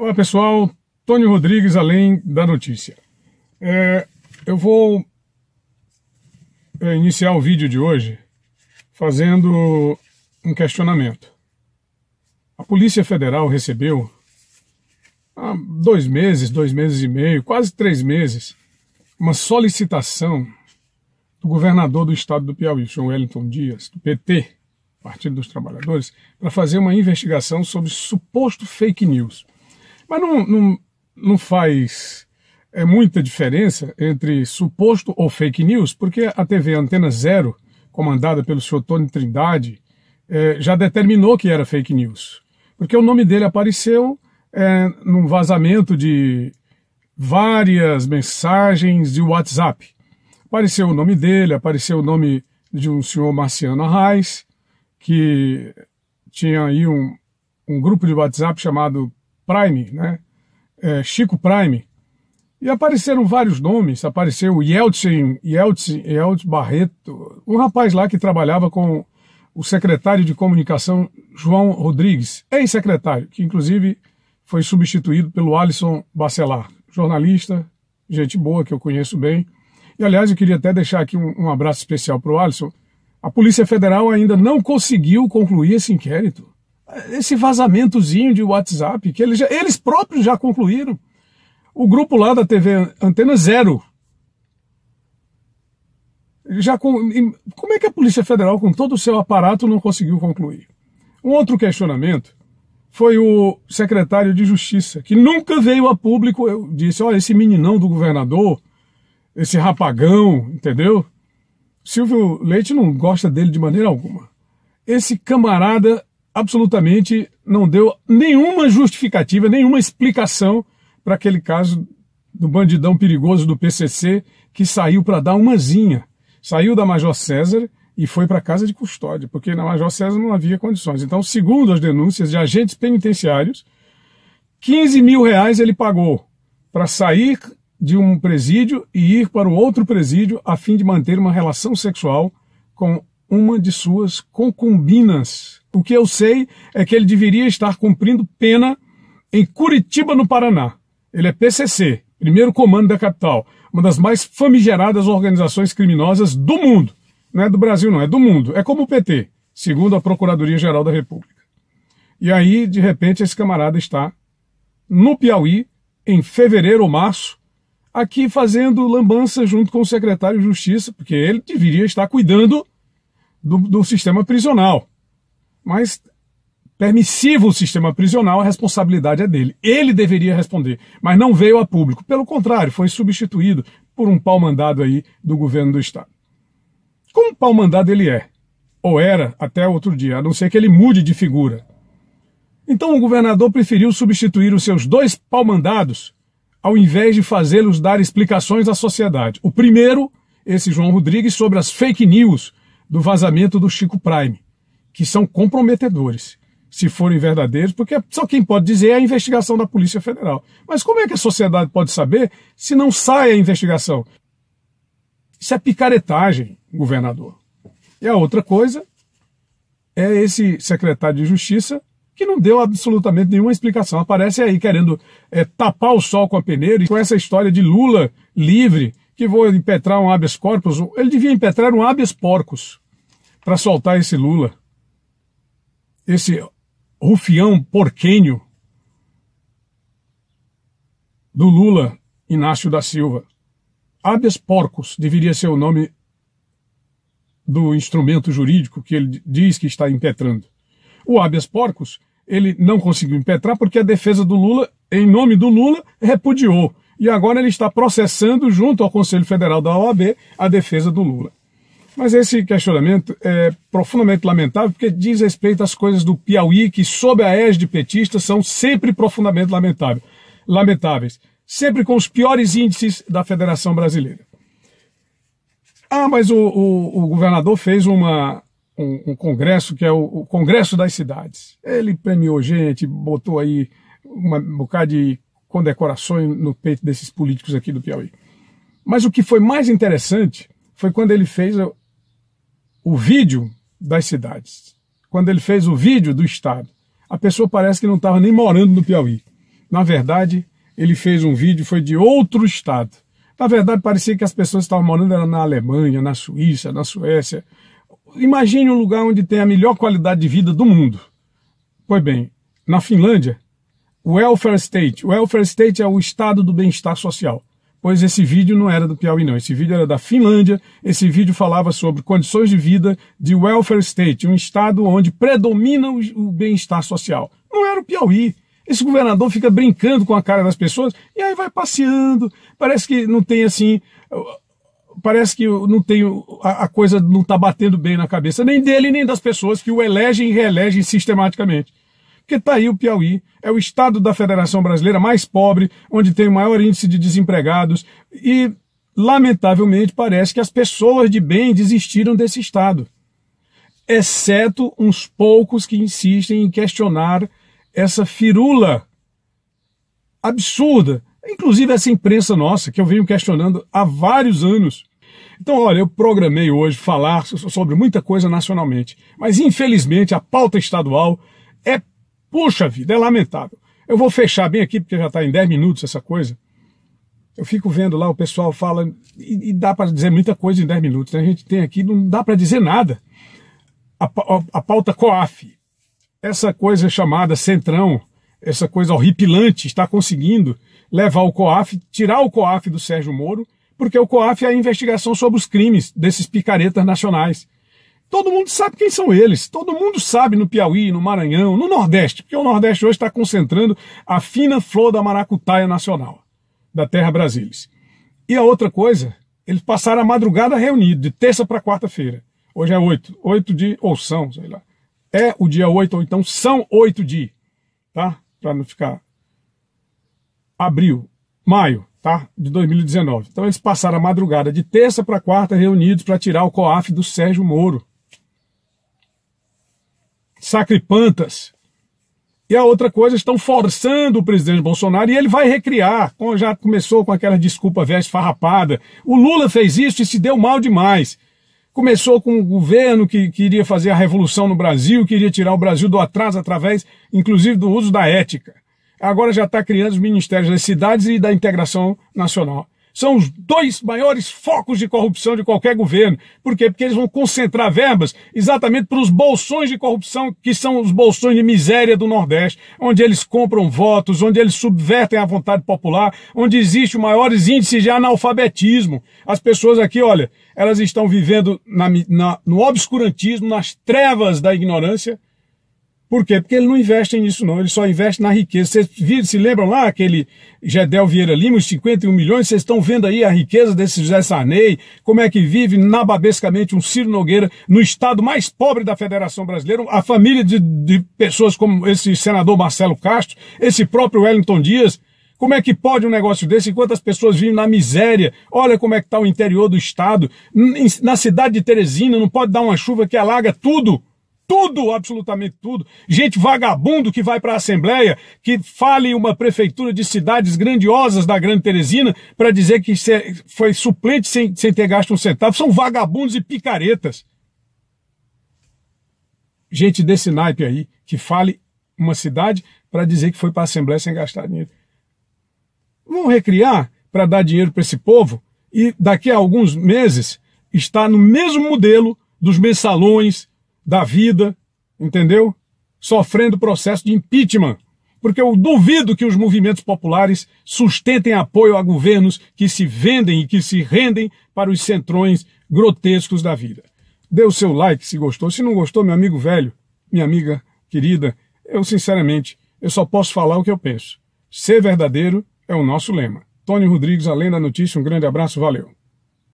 Olá pessoal, Tony Rodrigues, além da notícia. É, eu vou é, iniciar o vídeo de hoje fazendo um questionamento. A Polícia Federal recebeu há dois meses, dois meses e meio, quase três meses, uma solicitação do governador do estado do Piauí, o Wellington Dias, do PT, Partido dos Trabalhadores, para fazer uma investigação sobre suposto fake news. Mas não, não, não faz é, muita diferença entre suposto ou fake news, porque a TV Antena Zero, comandada pelo senhor Tony Trindade, é, já determinou que era fake news. Porque o nome dele apareceu é, num vazamento de várias mensagens de WhatsApp. Apareceu o nome dele, apareceu o nome de um senhor Marciano Arraes, que tinha aí um, um grupo de WhatsApp chamado Prime, né? É, Chico Prime. E apareceram vários nomes, apareceu o Yeltsin, Yeltsin, Yeltsin Barreto, um rapaz lá que trabalhava com o secretário de comunicação João Rodrigues, ex-secretário, que inclusive foi substituído pelo Alisson Bacelar, jornalista, gente boa que eu conheço bem. E aliás, eu queria até deixar aqui um, um abraço especial para o Alisson. A Polícia Federal ainda não conseguiu concluir esse inquérito esse vazamentozinho de WhatsApp, que eles, já, eles próprios já concluíram. O grupo lá da TV Antena Zero. Já com, como é que a Polícia Federal, com todo o seu aparato, não conseguiu concluir? Um outro questionamento foi o secretário de Justiça, que nunca veio a público. Eu disse: olha, esse meninão do governador, esse rapagão, entendeu? Silvio Leite não gosta dele de maneira alguma. Esse camarada absolutamente não deu nenhuma justificativa, nenhuma explicação para aquele caso do bandidão perigoso do PCC que saiu para dar umazinha. Saiu da Major César e foi para casa de custódia, porque na Major César não havia condições. Então, segundo as denúncias de agentes penitenciários, 15 mil reais ele pagou para sair de um presídio e ir para o outro presídio a fim de manter uma relação sexual com uma de suas concubinas o que eu sei é que ele deveria estar cumprindo pena em Curitiba, no Paraná. Ele é PCC, primeiro comando da capital, uma das mais famigeradas organizações criminosas do mundo. Não é do Brasil, não, é do mundo. É como o PT, segundo a Procuradoria-Geral da República. E aí, de repente, esse camarada está no Piauí, em fevereiro ou março, aqui fazendo lambança junto com o secretário de Justiça, porque ele deveria estar cuidando do, do sistema prisional. Mas permissivo o sistema prisional, a responsabilidade é dele. Ele deveria responder, mas não veio a público. Pelo contrário, foi substituído por um pau-mandado aí do governo do Estado. Como pau-mandado ele é, ou era até outro dia, a não ser que ele mude de figura. Então o governador preferiu substituir os seus dois pau-mandados ao invés de fazê-los dar explicações à sociedade. O primeiro, esse João Rodrigues, sobre as fake news do vazamento do Chico Prime que são comprometedores, se forem verdadeiros, porque só quem pode dizer é a investigação da Polícia Federal. Mas como é que a sociedade pode saber se não sai a investigação? Isso é picaretagem, governador. E a outra coisa é esse secretário de Justiça que não deu absolutamente nenhuma explicação. Aparece aí querendo é, tapar o sol com a peneira e com essa história de Lula livre, que vou impetrar um habeas corpus. Ele devia impetrar um habeas porcos para soltar esse Lula esse rufião porquênio do Lula, Inácio da Silva. Habeas porcos deveria ser o nome do instrumento jurídico que ele diz que está impetrando. O habeas porcos ele não conseguiu impetrar porque a defesa do Lula, em nome do Lula, repudiou. E agora ele está processando junto ao Conselho Federal da OAB a defesa do Lula. Mas esse questionamento é profundamente lamentável porque diz respeito às coisas do Piauí que, sob a égide petista, são sempre profundamente lamentável, lamentáveis, sempre com os piores índices da Federação Brasileira. Ah, mas o, o, o governador fez uma, um, um, congresso que é o, o, Congresso das Cidades. Ele premiou gente, botou aí uma, um bocado de condecorações no peito desses políticos aqui do Piauí. Mas o que foi mais interessante foi quando ele fez o vídeo das cidades. Quando ele fez o vídeo do estado, a pessoa parece que não estava nem morando no Piauí. Na verdade, ele fez um vídeo, foi de outro estado. Na verdade, parecia que as pessoas estavam morando na Alemanha, na Suíça, na Suécia. Imagine um lugar onde tem a melhor qualidade de vida do mundo. Pois bem, na Finlândia, welfare state. Welfare state é o estado do bem-estar social pois esse vídeo não era do Piauí, não. Esse vídeo era da Finlândia. Esse vídeo falava sobre condições de vida de welfare state, um estado onde predomina o bem-estar social. Não era o Piauí. Esse governador fica brincando com a cara das pessoas e aí vai passeando. Parece que não tem assim. Parece que não tem. A, a coisa não está batendo bem na cabeça, nem dele, nem das pessoas que o elegem e reelegem sistematicamente. Porque está aí o Piauí, é o estado da Federação Brasileira mais pobre, onde tem o maior índice de desempregados e, lamentavelmente, parece que as pessoas de bem desistiram desse estado, exceto uns poucos que insistem em questionar essa firula absurda, inclusive essa imprensa nossa, que eu venho questionando há vários anos. Então, olha, eu programei hoje falar sobre muita coisa nacionalmente, mas infelizmente a pauta estadual é Puxa vida, é lamentável. Eu vou fechar bem aqui, porque já está em 10 minutos essa coisa. Eu fico vendo lá, o pessoal fala, e, e dá para dizer muita coisa em 10 minutos. Né? A gente tem aqui, não dá para dizer nada. A, a, a pauta COAF, essa coisa chamada Centrão, essa coisa horripilante, está conseguindo levar o COAF, tirar o COAF do Sérgio Moro, porque o COAF é a investigação sobre os crimes desses picaretas nacionais. Todo mundo sabe quem são eles. Todo mundo sabe no Piauí, no Maranhão, no Nordeste, porque o Nordeste hoje está concentrando a fina flor da maracutaia nacional, da Terra Brasileira. E a outra coisa, eles passaram a madrugada reunidos, de terça para quarta-feira. Hoje é oito, oito de, ou são, sei lá. É o dia oito ou então são oito de, tá? Para não ficar. Abril, maio, tá? De 2019. Então eles passaram a madrugada de terça para quarta reunidos para tirar o COAF do Sérgio Moro sacripantas. E a outra coisa, estão forçando o presidente Bolsonaro e ele vai recriar, já começou com aquela desculpa velha esfarrapada. O Lula fez isso e se deu mal demais. Começou com um governo que queria fazer a revolução no Brasil, queria tirar o Brasil do atraso através, inclusive, do uso da ética. Agora já está criando os ministérios das cidades e da integração nacional são os dois maiores focos de corrupção de qualquer governo. Por quê? Porque eles vão concentrar verbas exatamente para os bolsões de corrupção, que são os bolsões de miséria do Nordeste, onde eles compram votos, onde eles subvertem a vontade popular, onde existe o maiores índices de analfabetismo. As pessoas aqui, olha, elas estão vivendo na, na, no obscurantismo, nas trevas da ignorância, por quê? Porque ele não investe nisso não, ele só investe na riqueza. Vocês viram, se lembram lá aquele Gedel Vieira Lima, os 51 milhões, vocês estão vendo aí a riqueza desse José Sarney, como é que vive nababescamente um Ciro Nogueira no estado mais pobre da Federação Brasileira, a família de, de pessoas como esse senador Marcelo Castro, esse próprio Wellington Dias, como é que pode um negócio desse enquanto as pessoas vivem na miséria? Olha como é que está o interior do estado. Na cidade de Teresina não pode dar uma chuva que alaga tudo tudo, absolutamente tudo. Gente vagabundo que vai para a Assembleia, que fale uma prefeitura de cidades grandiosas da Grande Teresina para dizer que foi suplente sem, sem ter gasto um centavo. São vagabundos e picaretas. Gente desse naipe aí, que fale uma cidade para dizer que foi para a Assembleia sem gastar dinheiro. Vão recriar para dar dinheiro para esse povo e daqui a alguns meses está no mesmo modelo dos mensalões, da vida, entendeu? Sofrendo processo de impeachment. Porque eu duvido que os movimentos populares sustentem apoio a governos que se vendem e que se rendem para os centrões grotescos da vida. Dê o seu like se gostou. Se não gostou, meu amigo velho, minha amiga querida, eu sinceramente, eu só posso falar o que eu penso. Ser verdadeiro é o nosso lema. Tony Rodrigues, Além da Notícia, um grande abraço, valeu.